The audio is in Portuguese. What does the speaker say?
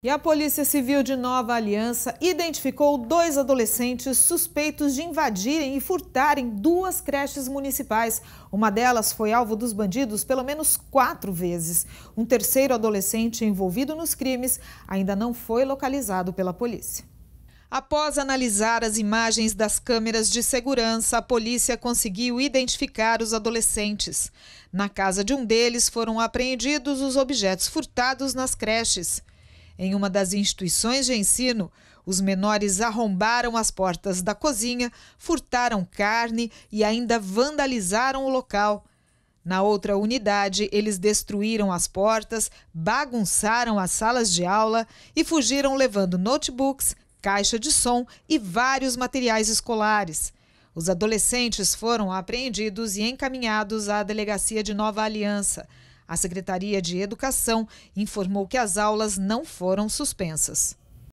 E a Polícia Civil de Nova Aliança identificou dois adolescentes suspeitos de invadirem e furtarem duas creches municipais. Uma delas foi alvo dos bandidos pelo menos quatro vezes. Um terceiro adolescente envolvido nos crimes ainda não foi localizado pela polícia. Após analisar as imagens das câmeras de segurança, a polícia conseguiu identificar os adolescentes. Na casa de um deles foram apreendidos os objetos furtados nas creches. Em uma das instituições de ensino, os menores arrombaram as portas da cozinha, furtaram carne e ainda vandalizaram o local. Na outra unidade, eles destruíram as portas, bagunçaram as salas de aula e fugiram levando notebooks, caixa de som e vários materiais escolares. Os adolescentes foram apreendidos e encaminhados à delegacia de Nova Aliança. A Secretaria de Educação informou que as aulas não foram suspensas.